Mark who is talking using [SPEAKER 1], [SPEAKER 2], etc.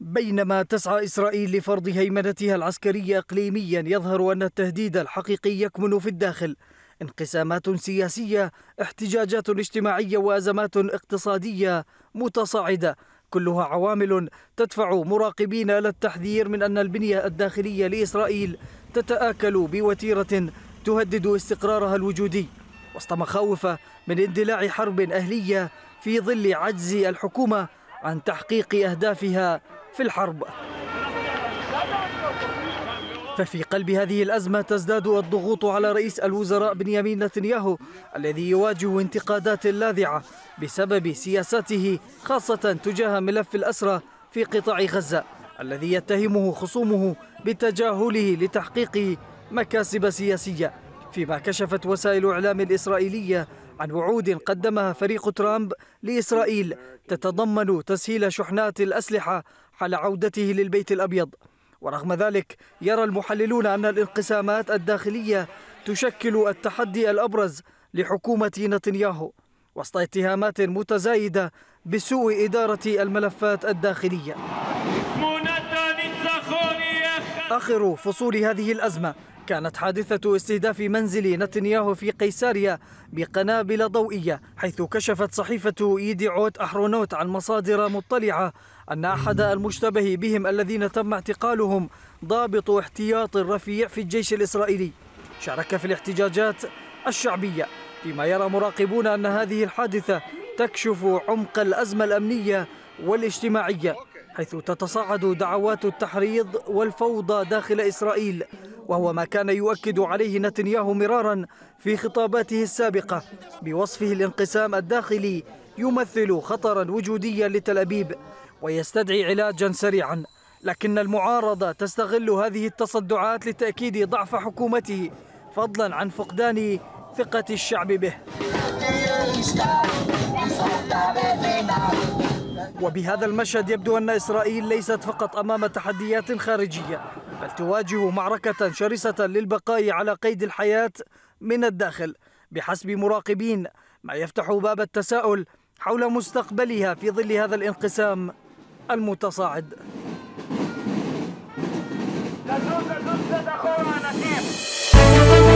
[SPEAKER 1] بينما تسعى إسرائيل لفرض هيمنتها العسكرية إقليميا يظهر أن التهديد الحقيقي يكمن في الداخل انقسامات سياسية احتجاجات اجتماعية وأزمات اقتصادية متصاعدة كلها عوامل تدفع مراقبين للتحذير من أن البنية الداخلية لإسرائيل تتآكل بوتيرة تهدد استقرارها الوجودي وسط مخاوف من اندلاع حرب أهلية في ظل عجز الحكومة عن تحقيق أهدافها في الحرب ففي قلب هذه الأزمة تزداد الضغوط على رئيس الوزراء بنيامين نتنياهو الذي يواجه انتقادات لاذعة بسبب سياساته خاصة تجاه ملف الأسرى في قطاع غزة الذي يتهمه خصومه بتجاهله لتحقيق مكاسب سياسية فيما كشفت وسائل الإعلام الإسرائيلية عن وعود قدمها فريق ترامب لإسرائيل تتضمن تسهيل شحنات الأسلحة على عودته للبيت الأبيض ورغم ذلك يرى المحللون أن الانقسامات الداخلية تشكل التحدي الأبرز لحكومة نتنياهو وسط اتهامات متزايدة بسوء إدارة الملفات الداخلية آخر فصول هذه الأزمة كانت حادثة استهداف منزل نتنياهو في قيساريا بقنابل ضوئية حيث كشفت صحيفة إيديعوت أحرونوت عن مصادر مطلعة أن أحد المشتبه بهم الذين تم اعتقالهم ضابط احتياط رفيع في الجيش الإسرائيلي شارك في الاحتجاجات الشعبية فيما يرى مراقبون أن هذه الحادثة تكشف عمق الأزمة الأمنية والاجتماعية حيث تتصاعد دعوات التحريض والفوضى داخل إسرائيل وهو ما كان يؤكد عليه نتنياهو مرارا في خطاباته السابقة بوصفه الانقسام الداخلي يمثل خطرا وجوديا لتل أبيب ويستدعي علاجا سريعا لكن المعارضة تستغل هذه التصدعات لتأكيد ضعف حكومته فضلا عن فقدان ثقة الشعب به وبهذا المشهد يبدو أن إسرائيل ليست فقط أمام تحديات خارجية بل تواجه معركة شرسة للبقاء على قيد الحياة من الداخل بحسب مراقبين ما يفتح باب التساؤل حول مستقبلها في ظل هذا الانقسام المتصاعد تدخل